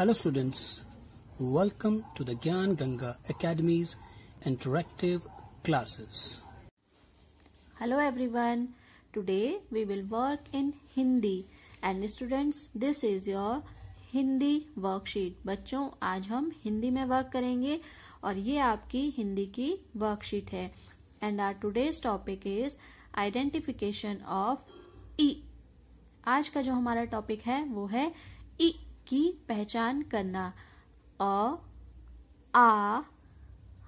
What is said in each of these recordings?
Hello students welcome to the Gyan Ganga academy's interactive classes hello everyone today we will work in Hindi and students this is your Hindi worksheet बच्चों आज हम हिंदी में work करेंगे और ये आपकी हिंदी की वर्कशीट है and are today's topic is identification of ई आज का जो हमारा टॉपिक है वो है ई e. की पहचान करना अ आ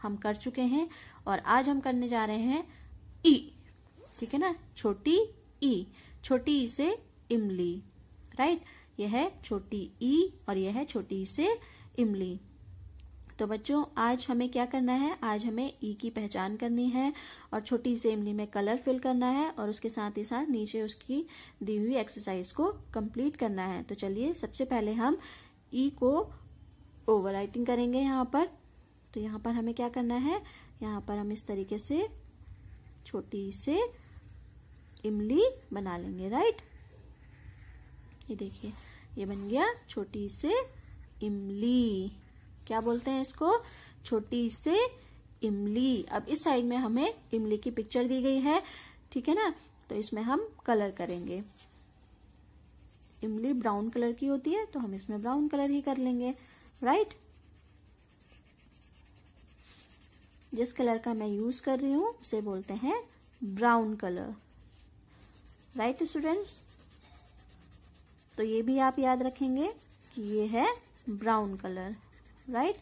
हम कर चुके हैं और आज हम करने जा रहे हैं ई ठीक है ना छोटी ई छोटी ई से इमली राइट यह है छोटी ई और यह है छोटी ई से इमली तो बच्चों आज हमें क्या करना है आज हमें ई e की पहचान करनी है और छोटी सी इमली में कलर फिल करना है और उसके साथ ही साथ नीचे उसकी दी हुई एक्सरसाइज को कंप्लीट करना है तो चलिए सबसे पहले हम ई e को ओवर करेंगे यहाँ पर तो यहाँ पर हमें क्या करना है यहाँ पर हम इस तरीके से छोटी से इमली बना लेंगे राइट ये देखिए ये बन गया छोटी से इमली क्या बोलते हैं इसको छोटी से इमली अब इस साइड में हमें इमली की पिक्चर दी गई है ठीक है ना तो इसमें हम कलर करेंगे इमली ब्राउन कलर की होती है तो हम इसमें ब्राउन कलर ही कर लेंगे राइट जिस कलर का मैं यूज कर रही हूं उसे बोलते हैं ब्राउन कलर राइट स्टूडेंट्स तो ये भी आप याद रखेंगे कि ये है ब्राउन कलर राइट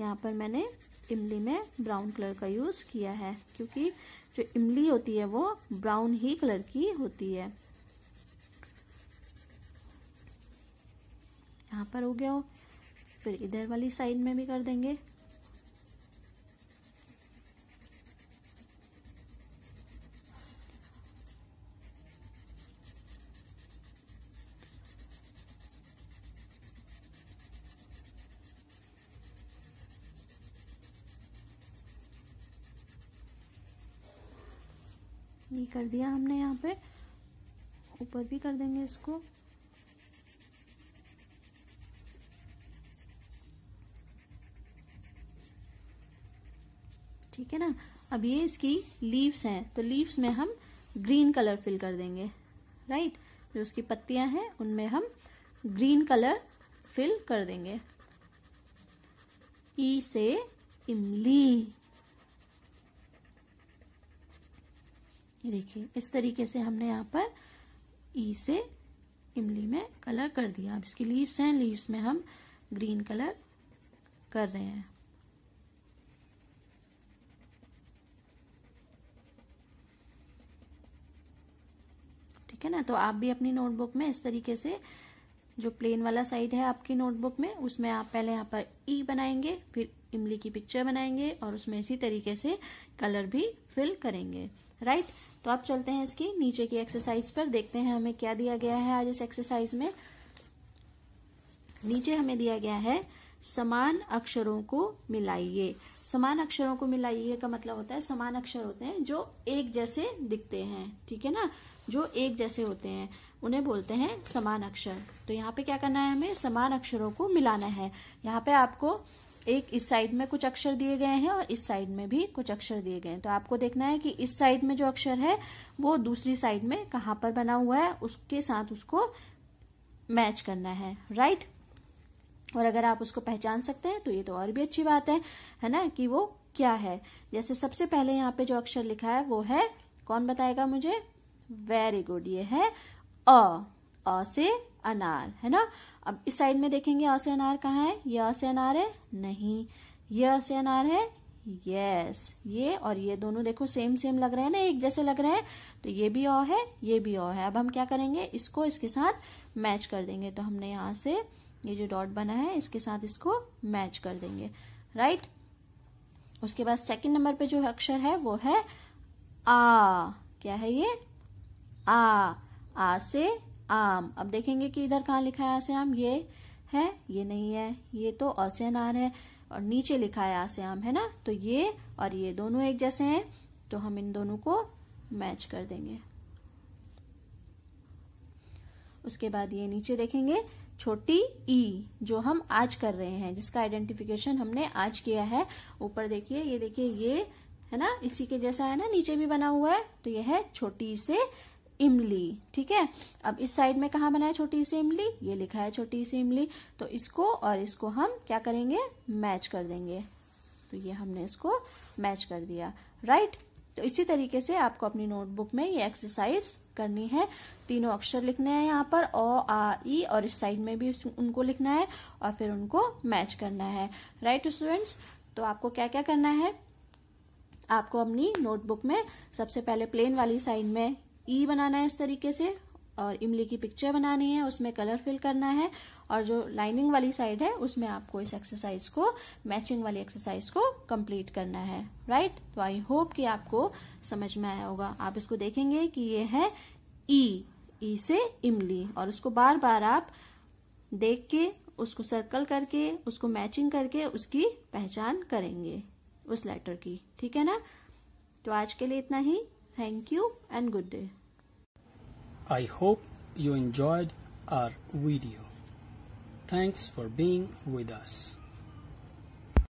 यहाँ पर मैंने इमली में ब्राउन कलर का यूज किया है क्योंकि जो इमली होती है वो ब्राउन ही कलर की होती है यहाँ पर हो गया हो फिर इधर वाली साइड में भी कर देंगे ये कर दिया हमने यहाँ पे ऊपर भी कर देंगे इसको ठीक है ना अब ये इसकी लीव्स हैं तो लीव्स में हम ग्रीन कलर फिल कर देंगे राइट जो उसकी पत्तियां हैं उनमें हम ग्रीन कलर फिल कर देंगे ई से इमली ये देखिए इस तरीके से हमने यहाँ पर ई e से इमली में कलर कर दिया अब इसकी लीव्स हैं लीव्स में हम ग्रीन कलर कर रहे हैं ठीक है ना तो आप भी अपनी नोटबुक में इस तरीके से जो प्लेन वाला साइड है आपकी नोटबुक में उसमें आप पहले यहाँ पर ई e बनाएंगे फिर इमली की पिक्चर बनाएंगे और उसमें इसी तरीके से कलर भी फिल करेंगे राइट तो अब चलते हैं इसकी नीचे की एक्सरसाइज पर देखते हैं हमें क्या दिया गया है आज इस एक्सरसाइज में नीचे हमें दिया गया है समान अक्षरों को मिलाइए समान अक्षरों को मिलाइए का मतलब होता है समान अक्षर होते हैं जो एक जैसे दिखते हैं ठीक है ना जो एक जैसे होते हैं उन्हें बोलते हैं समान अक्षर तो यहाँ पे क्या करना है हमें समान अक्षरों को मिलाना है यहाँ पे आपको एक इस साइड में कुछ अक्षर दिए गए हैं और इस साइड में भी कुछ अक्षर दिए गए हैं तो आपको देखना है कि इस साइड में जो अक्षर है वो दूसरी साइड में कहां पर बना हुआ है उसके साथ उसको मैच करना है राइट और अगर आप उसको पहचान सकते हैं तो ये तो और भी अच्छी बात है है ना कि वो क्या है जैसे सबसे पहले यहाँ पे जो अक्षर लिखा है वो है कौन बताएगा मुझे वेरी गुड ये है अ से अनार है ना अब इस साइड में देखेंगे अ से अनार कहाँ है अ से अनार है नहीं ये अ से अनार है यस ये और ये दोनों देखो सेम सेम लग रहे हैं ना एक जैसे लग रहे हैं तो ये भी ओ है ये भी ओ है अब हम क्या करेंगे इसको इसके साथ मैच कर देंगे तो हमने यहां से ये जो डॉट बना है इसके साथ इसको मैच कर देंगे राइट उसके बाद सेकंड नंबर पे जो अक्षर है वो है आ क्या है ये आ आ से आम अब देखेंगे कि इधर कहाँ लिखा है आम ये है ये नहीं है ये तो आर है और नीचे लिखा है आम है ना तो ये और ये दोनों एक जैसे हैं तो हम इन दोनों को मैच कर देंगे उसके बाद ये नीचे देखेंगे छोटी ई जो हम आज कर रहे हैं जिसका आइडेंटिफिकेशन हमने आज किया है ऊपर देखिए ये देखिए ये है ना इसी के जैसा है ना नीचे भी बना हुआ है तो ये है छोटी से इमली ठीक है अब इस साइड में कहा बनाया छोटी सी इमली ये लिखा है छोटी सी इमली तो इसको और इसको हम क्या करेंगे मैच कर देंगे तो ये हमने इसको मैच कर दिया राइट तो इसी तरीके से आपको अपनी नोटबुक में ये एक्सरसाइज करनी है तीनों अक्षर लिखने हैं यहाँ पर ओ आ ई और इस साइड में भी उनको लिखना है और फिर उनको मैच करना है राइट स्टूडेंट्स तो आपको क्या क्या करना है आपको अपनी नोटबुक में सबसे पहले प्लेन वाली साइड में ई e बनाना है इस तरीके से और इमली की पिक्चर बनानी है उसमें कलर फिल करना है और जो लाइनिंग वाली साइड है उसमें आपको इस एक्सरसाइज को मैचिंग वाली एक्सरसाइज को कंप्लीट करना है राइट तो आई होप कि आपको समझ में आया होगा आप इसको देखेंगे कि ये है ई e, ई e से इमली और उसको बार बार आप देख के उसको सर्कल करके उसको मैचिंग करके उसकी पहचान करेंगे उस लेटर की ठीक है ना तो आज के लिए इतना ही Thank you and good day. I hope you enjoyed our video. Thanks for being with us.